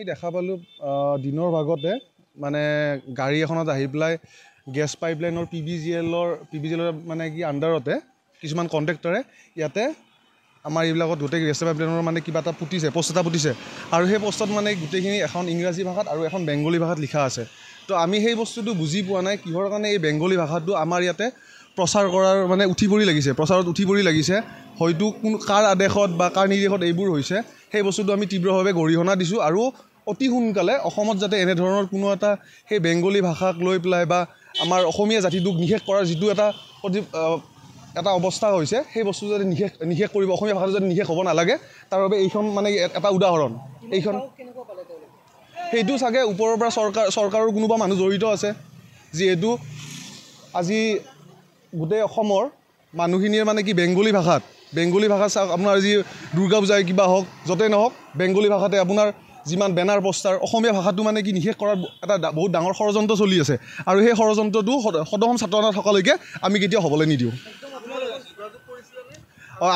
আমি দেখা পালোঁ দিনৰ ভাগতে মানে গাড়ী এখনত আহি পেলাই গেছ পাইপলাইনৰ পি ভি জি এলৰ পি ভি জি এলৰ মানে কি আণ্ডাৰতে কিছুমান কণ্ট্ৰেক্টৰে ইয়াতে আমাৰ এইবিলাকত গোটেই গেছ পাইপলাইনৰ মানে কিবা এটা পুতিছে প'ষ্ট এটা পুতিছে আৰু সেই প'ষ্টত মানে গোটেইখিনি এখন ইংৰাজী ভাষাত আৰু এখন বেংগলী ভাষাত লিখা আছে তো আমি সেই বস্তুটো বুজি পোৱা নাই কিহৰ কাৰণে এই বেংগলী ভাষাটো আমাৰ ইয়াতে প্ৰচাৰ কৰাৰ মানে উঠি পৰি লাগিছে প্ৰচাৰত উঠি পৰি লাগিছে হয়তো কোন কাৰ আদেশত বা কাৰ নিৰ্দেশত এইবোৰ হৈছে সেই বস্তুটো আমি তীব্ৰভাৱে গৰিহণা দিছোঁ আৰু অতি সোনকালে অসমত যাতে এনেধৰণৰ কোনো এটা সেই বেংগলী ভাষাক লৈ পেলাই বা আমাৰ অসমীয়া জাতিটোক নিষেধ কৰাৰ যিটো এটা অতি এটা অৱস্থা হৈছে সেই বস্তু যাতে নিষেধ নিষেধ কৰিব অসমীয়া ভাষাটো যাতে নিষেধ হ'ব নালাগে তাৰ বাবে এইখন মানে এটা উদাহৰণ এইখন সেইটো চাগে ওপৰৰ পৰা চৰকাৰ চৰকাৰৰ কোনোবা মানুহ জড়িত আছে যিহেতু আজি গোটেই অসমৰ মানুহখিনিয়ে মানে কি বেংগলী ভাষাত বেংগলী ভাষা চাওক আপোনাৰ যি দুৰ্গা পূজাই কিবা হওক য'তেই নহওক বেংগলী ভাষাতে আপোনাৰ যিমান বেনাৰ পষ্টাৰ অসমীয়া ভাষাটো মানে কি নিশেষ কৰাৰ এটা বহুত ডাঙৰ ষড়যন্ত্ৰ চলি আছে আৰু সেই ষড়যন্ত্ৰটো সদসম ছাত্ৰনাথসকলকে আমি কেতিয়াও হ'বলৈ নিদিওঁ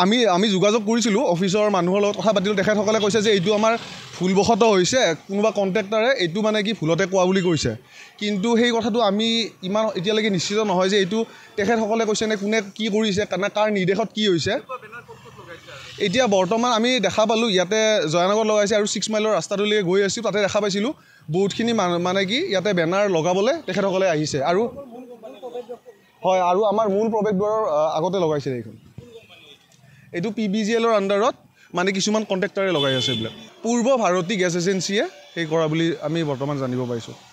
আমি আমি যোগাযোগ কৰিছিলোঁ অফিচৰ মানুহৰ লগত কথা পাতিলোঁ তেখেতসকলে কৈছে যে এইটো আমাৰ ভুলবশতঃ হৈছে কোনোবা কণ্টেক্টাৰে এইটো মানে কি ভুলতে কোৱা বুলি কৈছে কিন্তু সেই কথাটো আমি ইমান এতিয়ালৈকে নিশ্চিত নহয় যে এইটো তেখেতসকলে কৈছে নে কোনে কি কৰিছে কাৰণে কাৰ নিৰ্দেশত কি হৈছে এতিয়া বৰ্তমান আমি দেখা পালোঁ ইয়াতে জয়ানগৰ লগাইছে আৰু ছিক্স মাইলৰ ৰাস্তাটোলৈকে গৈ আছোঁ তাতে দেখা পাইছিলোঁ বহুতখিনি মানে কি ইয়াতে বেনাৰ লগাবলৈ তেখেতসকলে আহিছে আৰু হয় আৰু আমাৰ মূল প্ৰৱেশদ্বাৰৰ আগতে লগাইছিলে এইখন এইটো পি বি জি এলৰ আণ্ডাৰত মানে কিছুমান কণ্ট্ৰেক্টাৰে লগাই আছে এইবিলাক পূৰ্ব ভাৰতী গেছ এজেঞ্চিয়ে সেই কৰা বুলি আমি বৰ্তমান জানিব পাৰিছোঁ